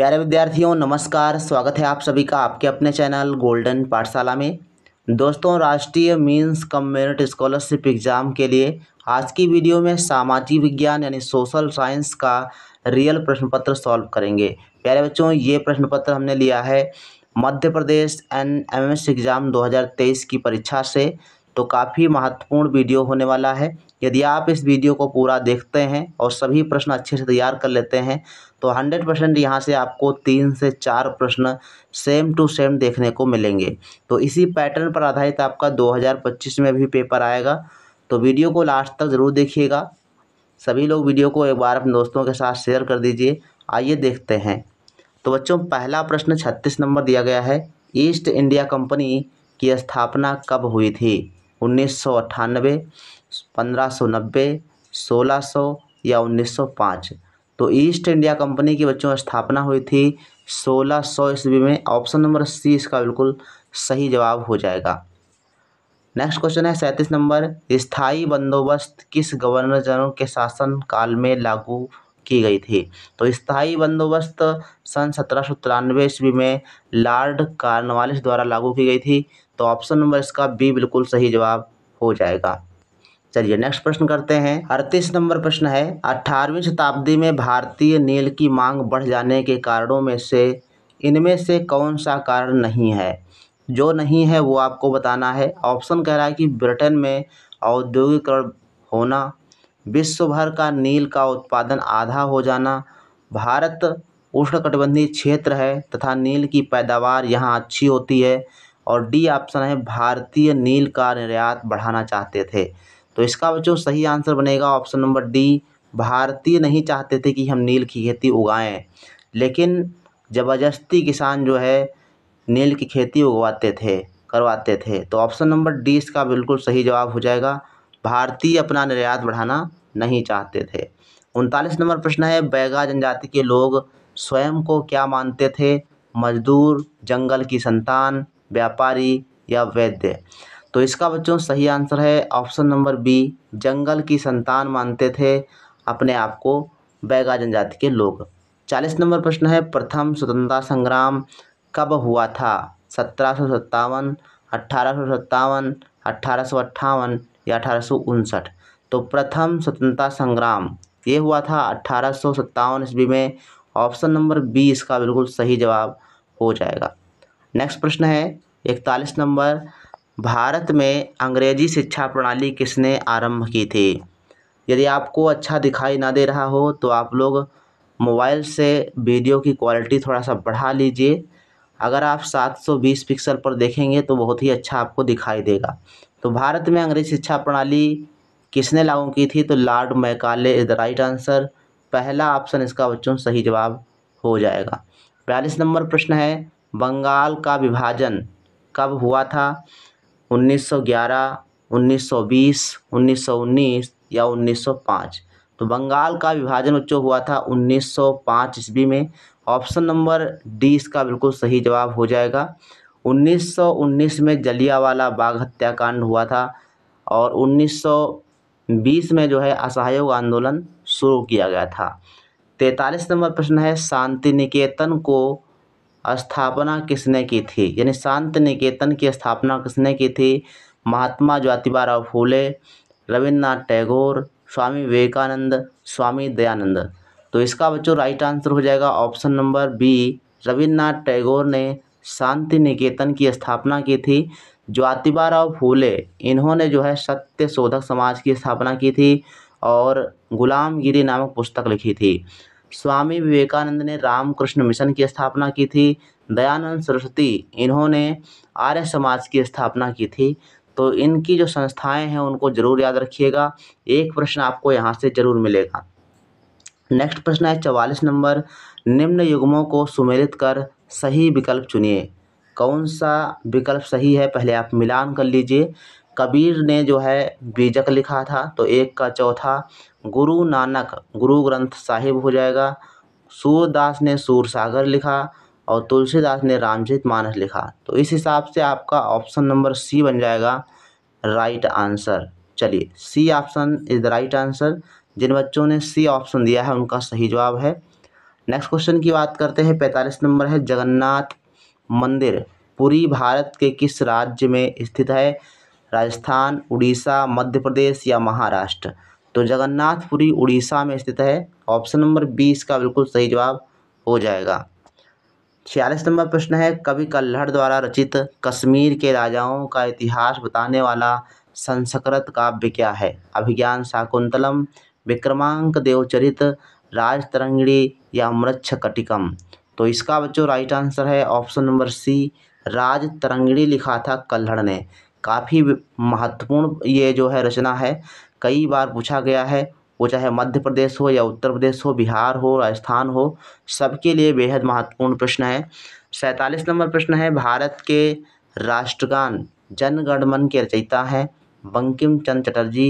प्यारे विद्यार्थियों नमस्कार स्वागत है आप सभी का आपके अपने चैनल गोल्डन पाठशाला में दोस्तों राष्ट्रीय means cum merit scholarship exam के लिए आज की वीडियो में सामाजिक विज्ञान यानी सोशल साइंस का रियल प्रश्न पत्र सॉल्व करेंगे प्यारे बच्चों ये प्रश्न पत्र हमने लिया है Madhya Pradesh N M S exam दो की परीक्षा से तो काफ़ी महत्वपूर्ण वीडियो होने वाला है यदि आप इस वीडियो को पूरा देखते हैं और सभी प्रश्न अच्छे से तैयार कर लेते हैं तो 100 परसेंट यहाँ से आपको तीन से चार प्रश्न सेम टू सेम देखने को मिलेंगे तो इसी पैटर्न पर आधारित आपका 2025 में भी पेपर आएगा तो वीडियो को लास्ट तक ज़रूर देखिएगा सभी लोग वीडियो को एक बार अपने दोस्तों के साथ शेयर कर दीजिए आइए देखते हैं तो बच्चों पहला प्रश्न छत्तीस नंबर दिया गया है ईस्ट इंडिया कंपनी की स्थापना कब हुई थी उन्नीस सौ अट्ठानबे पंद्रह सौ नब्बे सोलह सौ या उन्नीस सौ पाँच तो ईस्ट इंडिया कंपनी की बच्चों स्थापना हुई थी सोलह सौ ईस्वी में ऑप्शन नंबर सी इसका बिल्कुल सही जवाब हो जाएगा नेक्स्ट क्वेश्चन है सैंतीस नंबर स्थाई बंदोबस्त किस गवर्नर जनरल के शासनकाल में लागू की गई थी तो स्थाई बंदोबस्त सन सत्रह सौ तिरानवे ईस्वी में लॉर्ड कार्नवालिस द्वारा लागू की गई थी तो ऑप्शन नंबर इसका बी बिल्कुल सही जवाब हो जाएगा चलिए नेक्स्ट प्रश्न करते हैं अड़तीस नंबर प्रश्न है अट्ठारहवीं शताब्दी में भारतीय नील की मांग बढ़ जाने के कारणों में से इनमें से कौन सा कारण नहीं है जो नहीं है वो आपको बताना है ऑप्शन कह रहा है कि ब्रिटेन में औद्योगिकरण होना विश्व भर का नील का उत्पादन आधा हो जाना भारत उष्णकटिबंधीय क्षेत्र है तथा नील की पैदावार यहाँ अच्छी होती है और डी ऑप्शन है भारतीय नील का निर्यात बढ़ाना चाहते थे तो इसका बच्चों सही आंसर बनेगा ऑप्शन नंबर डी भारतीय नहीं चाहते थे कि हम नील की खेती उगाएं लेकिन ज़बरदस्ती किसान जो है नील की खेती उगवाते थे करवाते थे तो ऑप्शन नंबर डी इसका बिल्कुल सही जवाब हो जाएगा भारतीय अपना निर्यात बढ़ाना नहीं चाहते थे उनतालीस नंबर प्रश्न है बैगा जनजाति के लोग स्वयं को क्या मानते थे मजदूर जंगल की संतान व्यापारी या वैद्य तो इसका बच्चों सही आंसर है ऑप्शन नंबर बी जंगल की संतान मानते थे अपने आप को बैगा जनजाति के लोग चालीस नंबर प्रश्न है प्रथम स्वतंत्रता संग्राम कब हुआ था सत्रह सौ सत्तावन अट्ठारह सौ सत्तावन अट्ठारह सौ अट्ठावन या अठारह सौ उनसठ तो प्रथम स्वतंत्रता संग्राम ये हुआ था अट्ठारह सौ सत्तावन ईस्वी में ऑप्शन नंबर बी इसका बिल्कुल सही जवाब हो जाएगा नेक्स्ट प्रश्न है इकतालीस नंबर भारत में अंग्रेजी शिक्षा प्रणाली किसने आरंभ की थी यदि आपको अच्छा दिखाई ना दे रहा हो तो आप लोग मोबाइल से वीडियो की क्वालिटी थोड़ा सा बढ़ा लीजिए अगर आप 720 पिक्सल पर देखेंगे तो बहुत ही अच्छा आपको दिखाई देगा तो भारत में अंग्रेजी शिक्षा प्रणाली किसने लागू की थी तो Lord Macaulay is the right answer पहला ऑप्शन इसका बच्चों सही जवाब हो जाएगा बयालीस नंबर प्रश्न है बंगाल का विभाजन कब हुआ था 1911, 1920, 1919 या 1905 तो बंगाल का विभाजन उच्च हुआ था 1905 ईस्वी में ऑप्शन नंबर डी इसका बिल्कुल सही जवाब हो जाएगा 1919 में जलियावाला बाग हत्याकांड हुआ था और 1920 में जो है असहयोग आंदोलन शुरू किया गया था तैतालीस नंबर प्रश्न है शांति निकेतन को स्थापना किसने की थी यानी शांत निकेतन की स्थापना किसने की थी महात्मा ज्योतिबाराव फूले रविन्द्रनाथ टैगोर स्वामी विवेकानंद स्वामी दयानंद तो इसका बच्चों राइट आंसर हो जाएगा option number B Rabindranath Tagore ने शांति निकेतन की स्थापना की थी ज्योतिबाराव फूले इन्होंने जो है सत्य शोधक समाज की स्थापना की थी और गुलामगिरी नामक पुस्तक लिखी थी स्वामी विवेकानंद ने रामकृष्ण मिशन की स्थापना की थी दयानंद सरस्वती इन्होंने आर्य समाज की स्थापना की थी तो इनकी जो संस्थाएं हैं उनको जरूर याद रखिएगा एक प्रश्न आपको यहाँ से जरूर मिलेगा नेक्स्ट प्रश्न है चवालीस नंबर निम्न युग्मों को सुमेलित कर सही विकल्प चुनिए कौन सा विकल्प सही है पहले आप मिलान कर लीजिए कबीर ने जो है बीजक लिखा था तो एक का चौथा गुरु नानक गुरु ग्रंथ साहिब हो जाएगा सूरदास ने सूरसागर लिखा और तुलसीदास ने रामजीत मानस लिखा तो इस हिसाब से आपका ऑप्शन नंबर सी बन जाएगा राइट आंसर चलिए C option is the right answer जिन बच्चों ने सी ऑप्शन दिया है उनका सही जवाब है नेक्स्ट क्वेश्चन की बात करते हैं पैंतालीस नंबर है जगन्नाथ मंदिर पूरी भारत के किस राज्य में स्थित है राजस्थान उड़ीसा मध्य प्रदेश या महाराष्ट्र तो जगन्नाथपुरी उड़ीसा में स्थित है ऑप्शन नंबर बी इसका बिल्कुल सही जवाब हो जाएगा छियालीस नंबर प्रश्न है कवि कल्हड़ द्वारा रचित कश्मीर के राजाओं का इतिहास बताने वाला संस्कृत काव्य क्या है अभिज्ञान शाकुंतलम विक्रमांक देवचरित राजतरंगिणी या मृक्षकटिकम तो इसका बच्चों राइट आंसर है ऑप्शन नंबर सी राजतरंगिणी लिखा था कल्हड़ ने काफ़ी महत्वपूर्ण ये जो है रचना है कई बार पूछा गया है वो चाहे मध्य प्रदेश हो या उत्तर प्रदेश हो बिहार हो राजस्थान हो सबके लिए बेहद महत्वपूर्ण प्रश्न है सैंतालीस नंबर प्रश्न है भारत के राष्ट्रगान जनगणमन के रचयिता हैं बंकिम चंद चटर्जी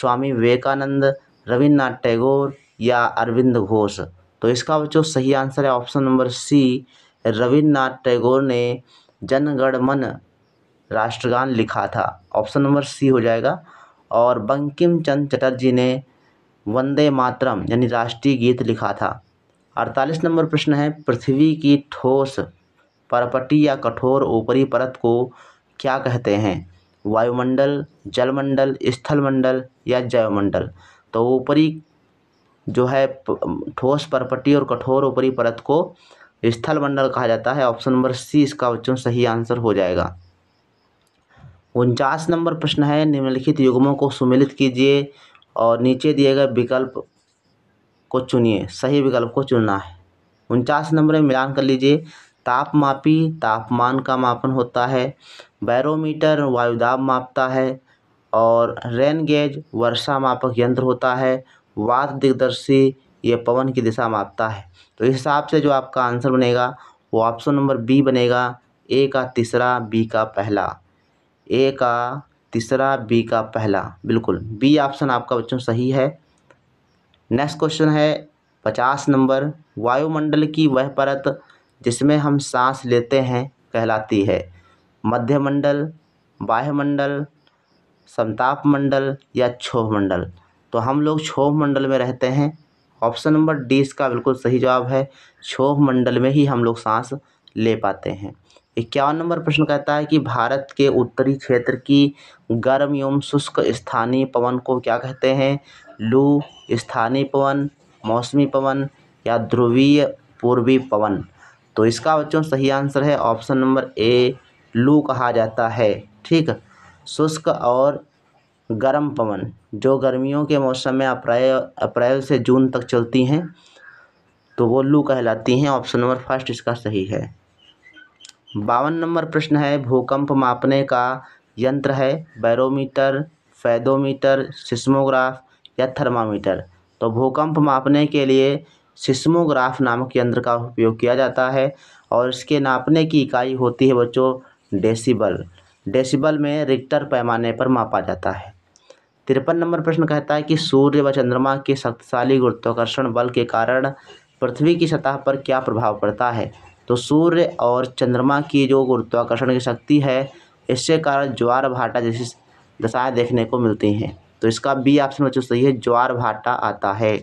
स्वामी विवेकानंद रविन्द्रनाथ टैगोर या अरविंद घोष तो इसका जो सही आंसर है option number C Rabindranath Tagore ने जनगणमन राष्ट्रगान लिखा था ऑप्शन नंबर सी हो जाएगा और बंकिम चंद चटर्जी ने वंदे मातरम यानी राष्ट्रीय गीत लिखा था अड़तालीस नंबर प्रश्न है पृथ्वी की ठोस परपटी या कठोर ऊपरी परत को क्या कहते हैं वायुमंडल जलमंडल स्थलमंडल या जैवमंडल तो ऊपरी जो है ठोस परपटी और कठोर ऊपरी परत को स्थलमंडल कहा जाता है ऑप्शन नंबर सी इसका बच्चों सही आंसर हो जाएगा उनचास नंबर प्रश्न है निम्नलिखित युग्मों को सुमिलित कीजिए और नीचे दिए गए विकल्प को चुनिए सही विकल्प को चुनना है उनचास नंबर में मिलान कर लीजिए तापमापी तापमान का मापन होता है बैरोमीटर वायुदाब मापता है और रेन गेज वर्षा मापक यंत्र होता है वात दिग्दर्शी ये पवन की दिशा मापता है तो इस हिसाब से जो आपका आंसर बनेगा वो ऑप्शन नंबर बी बनेगा ए का तीसरा बी का पहला ए का तीसरा बी का पहला बिल्कुल बी ऑप्शन आपका बच्चों सही है नेक्स्ट क्वेश्चन है पचास नंबर वायुमंडल की वह परत जिसमें हम सांस लेते हैं कहलाती है मध्यमंडल बाह्यमंडल संताप मंडल या क्षोभ मंडल तो हम लोग क्षोभ मंडल में रहते हैं ऑप्शन नंबर डी इसका बिल्कुल सही जवाब है क्षोभ मंडल में ही हम लोग सांस ले पाते हैं इक्यावन नंबर प्रश्न कहता है कि भारत के उत्तरी क्षेत्र की गर्म एवं शुष्क स्थानीय पवन को क्या कहते हैं लू स्थानीय पवन मौसमी पवन या ध्रुवीय पूर्वी पवन तो इसका बच्चों सही आंसर है ऑप्शन नंबर ए लू कहा जाता है ठीक शुष्क और गर्म पवन जो गर्मियों के मौसम में अप्रैल अप्रैल से जून तक चलती हैं तो वो लू कहलाती हैं ऑप्शन नंबर फर्स्ट इसका सही है बावन नंबर प्रश्न है भूकंप मापने का यंत्र है बैरोमीटर फैदोमीटर सिस्मोग्राफ या थर्मामीटर तो भूकंप मापने के लिए सिस्मोग्राफ नामक यंत्र का उपयोग किया जाता है और इसके नापने की इकाई होती है बच्चों डेसिबल डेसिबल में रिक्टर पैमाने पर मापा जाता है तिरपन नंबर प्रश्न कहता है कि सूर्य व चंद्रमा के शक्तिशाली गुरुत्वाकर्षण बल के कारण पृथ्वी की सतह पर क्या प्रभाव पड़ता है तो सूर्य और चंद्रमा की जो गुरुत्वाकर्षण की शक्ति है इससे कारण ज्वार भाटा जैसी दशाएँ देखने को मिलती हैं तो इसका बी ऑप्शन बच्चों सही है ज्वार भाटा आता है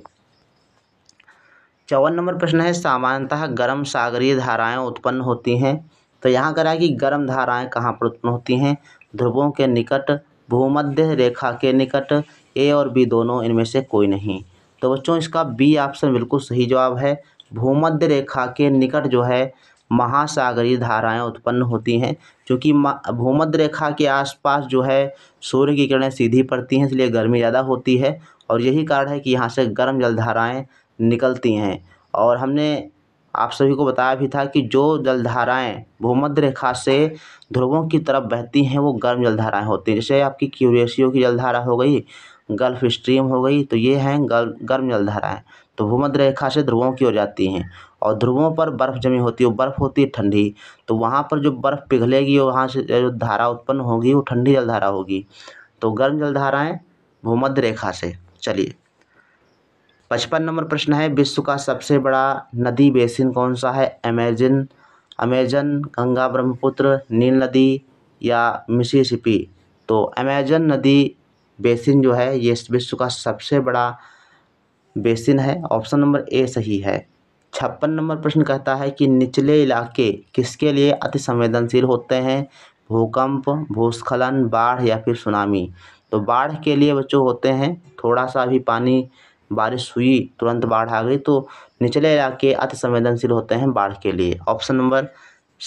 चौवन नंबर प्रश्न है सामान्यतः गर्म सागरीय धाराएं उत्पन्न होती हैं तो यहाँ करा कि गर्म धाराएं कहाँ पर उत्पन्न होती हैं ध्रुवों के निकट भूमध्य रेखा के निकट ए और बी दोनों इनमें से कोई नहीं तो बच्चों इसका बी ऑप्शन बिल्कुल सही जवाब है भूमध्य रेखा के निकट जो है महासागरीय धाराएं उत्पन्न होती हैं क्योंकि भूमध्य रेखा के आसपास जो है सूर्य की किरणें सीधी पड़ती हैं इसलिए गर्मी ज़्यादा होती है और यही कारण है कि यहाँ से गर्म जलधाराएँ निकलती हैं और हमने आप सभी को बताया भी था कि जो जलधाराएँ भूमध्य रेखा से ध्रुवों की तरफ बहती हैं वो गर्म जलधाराएँ होती हैं जैसे आपकी क्यूरेशियो की जलधारा हो गई गल्फ स्ट्रीम हो गई तो ये हैं गर्म जलधाराएँ तो भूमध्य रेखा से ध्रुवों की ओर जाती हैं और ध्रुवों पर बर्फ़ जमी होती है बर्फ़ होती है ठंडी तो वहाँ पर जो बर्फ़ पिघलेगी और वहाँ से जो धारा उत्पन्न होगी वो ठंडी जलधारा होगी तो गर्म जलधाराएँ भूमध्य रेखा से चलिए पचपन नंबर प्रश्न है विश्व का सबसे बड़ा नदी बेसिन कौन सा है अमेजन अमेजन गंगा ब्रह्मपुत्र नील नदी या मिसिसिपी तो अमेजन नदी बेसिन जो है ये विश्व का सबसे बड़ा बेसिन है ऑप्शन नंबर ए सही है छप्पन नंबर प्रश्न कहता है कि निचले इलाके किसके लिए अति संवेदनशील होते हैं भूकंप भूस्खलन बाढ़ या फिर सुनामी तो बाढ़ के लिए बच्चों होते हैं थोड़ा सा भी पानी बारिश हुई तुरंत बाढ़ आ गई तो निचले इलाके अति संवेदनशील होते हैं बाढ़ के लिए ऑप्शन नंबर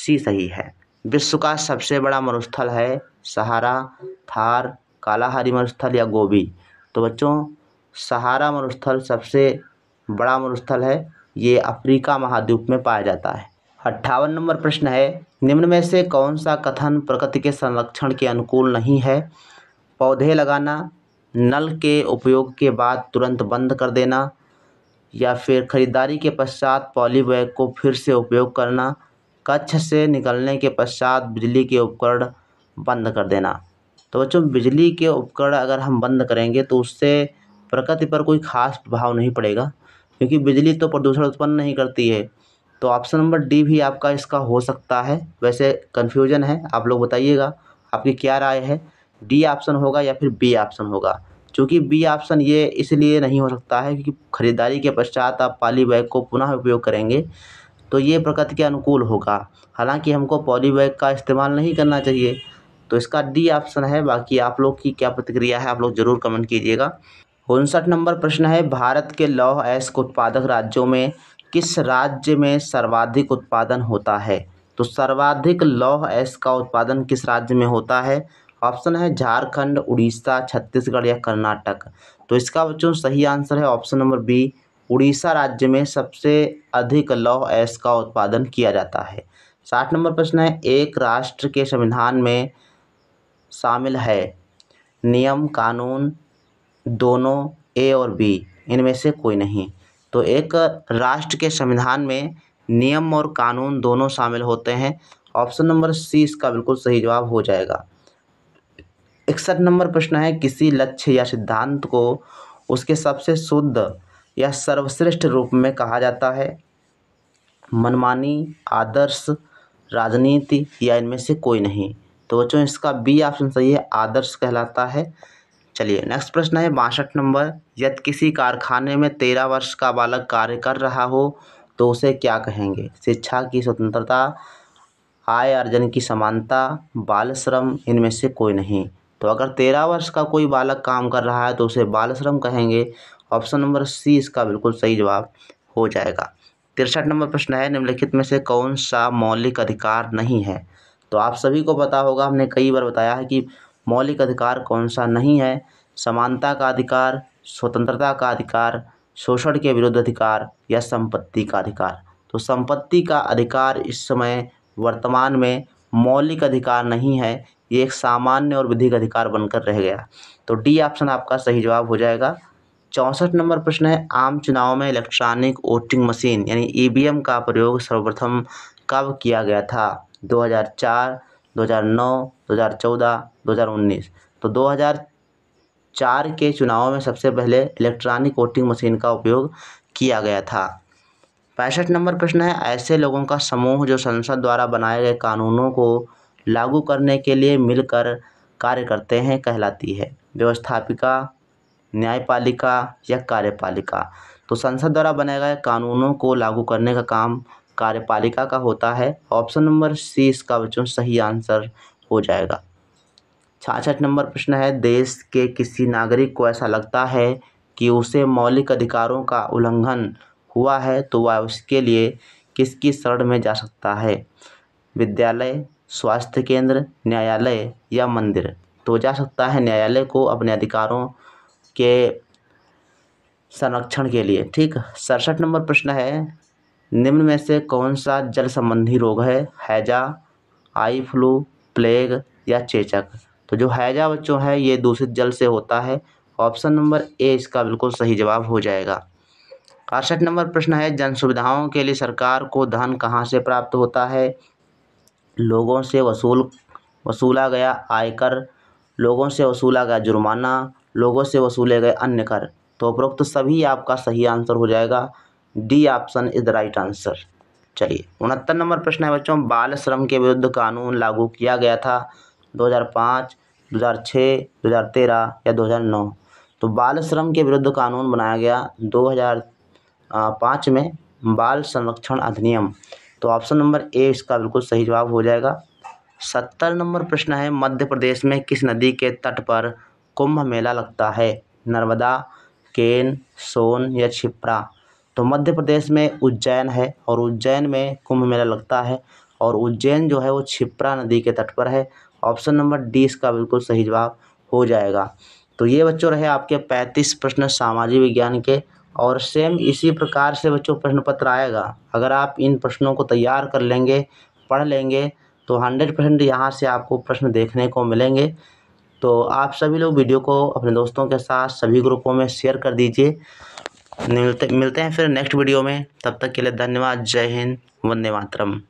सी सही है विश्व का सबसे बड़ा मरुस्थल है सहारा थार कालाहारी मरुस्थल या गोभी तो बच्चों सहारा मरुस्थल सबसे बड़ा मरुस्थल है ये अफ्रीका महाद्वीप में पाया जाता है अट्ठावन नंबर प्रश्न है निम्न में से कौन सा कथन प्रकृति के संरक्षण के अनुकूल नहीं है पौधे लगाना नल के उपयोग के बाद तुरंत बंद कर देना या फिर खरीदारी के पश्चात पॉलीबैग को फिर से उपयोग करना कच्छ से निकलने के पश्चात बिजली के उपकरण बंद कर देना तो बच्चों बिजली के उपकरण अगर हम बंद करेंगे तो उससे प्रकृति पर कोई ख़ास प्रभाव नहीं पड़ेगा क्योंकि बिजली तो प्रदूषण उत्पन्न नहीं करती है तो ऑप्शन नंबर डी भी आपका इसका हो सकता है वैसे कन्फ्यूजन है आप लोग बताइएगा आपकी क्या राय है डी ऑप्शन होगा या फिर बी ऑप्शन होगा चूँकि बी ऑप्शन ये इसलिए नहीं हो सकता है क्योंकि ख़रीदारी के पश्चात आप पॉली बैग को पुनः उपयोग करेंगे तो ये प्रकृति के अनुकूल होगा हालांकि हमको पॉली बैग का इस्तेमाल नहीं करना चाहिए तो इसका डी ऑप्शन है बाकी आप लोग की क्या प्रतिक्रिया है आप लोग ज़रूर कमेंट कीजिएगा उनसठ नंबर प्रश्न है भारत के लौह अयस्क उत्पादक राज्यों में किस राज्य में सर्वाधिक उत्पादन होता है तो सर्वाधिक लौह अयस्क का उत्पादन किस राज्य में होता है ऑप्शन है झारखंड उड़ीसा छत्तीसगढ़ या कर्नाटक तो इसका बच्चों सही आंसर है ऑप्शन नंबर बी उड़ीसा राज्य में सबसे अधिक लौह अयस्क का उत्पादन किया जाता है साठ नंबर प्रश्न है एक राष्ट्र के संविधान में शामिल है नियम कानून दोनों ए और बी इनमें से कोई नहीं तो एक राष्ट्र के संविधान में नियम और कानून दोनों शामिल होते हैं ऑप्शन नंबर सी इसका बिल्कुल सही जवाब हो जाएगा इकसठ नंबर प्रश्न है किसी लक्ष्य या सिद्धांत को उसके सबसे शुद्ध या सर्वश्रेष्ठ रूप में कहा जाता है मनमानी आदर्श राजनीति या इनमें से कोई नहीं तो बच्चों इसका बी ऑप्शन सही है आदर्श कहलाता है चलिए नेक्स्ट प्रश्न है बासठ नंबर यदि किसी कारखाने में तेरह वर्ष का बालक कार्य कर रहा हो तो उसे क्या कहेंगे शिक्षा की स्वतंत्रता आय अर्जन की समानता बाल श्रम इनमें से कोई नहीं तो अगर तेरह वर्ष का कोई बालक काम कर रहा है तो उसे बाल श्रम कहेंगे ऑप्शन नंबर सी इसका बिल्कुल सही जवाब हो जाएगा तिरसठ नंबर प्रश्न है निम्नलिखित में से कौन सा मौलिक अधिकार नहीं है तो आप सभी को पता होगा हमने कई बार बताया है कि मौलिक अधिकार कौन सा नहीं है समानता का अधिकार स्वतंत्रता का अधिकार शोषण के विरुद्ध अधिकार या संपत्ति का अधिकार तो संपत्ति का अधिकार इस समय वर्तमान में मौलिक अधिकार नहीं है ये एक सामान्य और विधिक अधिकार बनकर रह गया तो डी ऑप्शन आपका सही जवाब हो जाएगा चौंसठ नंबर प्रश्न है आम चुनाव में इलेक्ट्रॉनिक वोटिंग मशीन यानी ईवीएम का प्रयोग सर्वप्रथम कब किया गया था 2004 2019 तो 2004 के चुनावों में सबसे पहले इलेक्ट्रॉनिक वोटिंग मशीन का उपयोग किया गया था पैंसठ नंबर प्रश्न है ऐसे लोगों का समूह जो संसद द्वारा बनाए गए कानूनों को लागू करने के लिए मिलकर कार्य करते हैं कहलाती है व्यवस्थापिका न्यायपालिका या कार्यपालिका तो संसद द्वारा बनाए गए कानूनों को लागू करने का काम कार्यपालिका का होता है ऑप्शन नंबर सी इसका बच्चों सही आंसर हो जाएगा छाछठ नंबर प्रश्न है देश के किसी नागरिक को ऐसा लगता है कि उसे मौलिक अधिकारों का उल्लंघन हुआ है तो वह उसके लिए किसकी शरण में जा सकता है विद्यालय स्वास्थ्य केंद्र न्यायालय या मंदिर तो जा सकता है न्यायालय को अपने अधिकारों के संरक्षण के लिए ठीक सड़सठ नंबर प्रश्न है निम्न में से कौन सा जल संबंधी रोग है हैजा आई फ्लू प्लेग या चेचक तो जो हैजा बच्चों है ये दूषित जल से होता है ऑप्शन नंबर ए इसका बिल्कुल सही जवाब हो जाएगा अड़सठ नंबर प्रश्न है जन सुविधाओं के लिए सरकार को धन कहाँ से प्राप्त होता है लोगों से वसूल वसूला गया आयकर लोगों से वसूला गया जुर्माना लोगों से वसूले गए अन्य कर तो उपरोक्त सभी आपका सही आंसर हो जाएगा D option is the right answer चलिए उनहत्तर नंबर प्रश्न है बच्चों बाल श्रम के विरुद्ध कानून लागू किया गया था 2005, 2006, 2013 या 2009 तो बाल श्रम के विरुद्ध कानून बनाया गया 2005 में बाल संरक्षण अधिनियम तो ऑप्शन नंबर ए इसका बिल्कुल सही जवाब हो जाएगा सत्तर नंबर प्रश्न है मध्य प्रदेश में किस नदी के तट पर कुंभ मेला लगता है नर्मदा केन सोन या छिप्रा तो मध्य प्रदेश में उज्जैन है और उज्जैन में कुंभ मेला लगता है और उज्जैन जो है वो छिप्रा नदी के तट पर है ऑप्शन नंबर डी इसका बिल्कुल सही जवाब हो जाएगा तो ये बच्चों रहे आपके पैंतीस प्रश्न सामाजिक विज्ञान के और सेम इसी प्रकार से बच्चों प्रश्न पत्र आएगा अगर आप इन प्रश्नों को तैयार कर लेंगे पढ़ लेंगे तो हंड्रेड परसेंट यहाँ से आपको प्रश्न देखने को मिलेंगे तो आप सभी लोग वीडियो को अपने दोस्तों के साथ सभी ग्रुपों में शेयर कर दीजिए मिलते मिलते हैं फिर नेक्स्ट वीडियो में तब तक के लिए धन्यवाद जय हिंद वंदे मातरम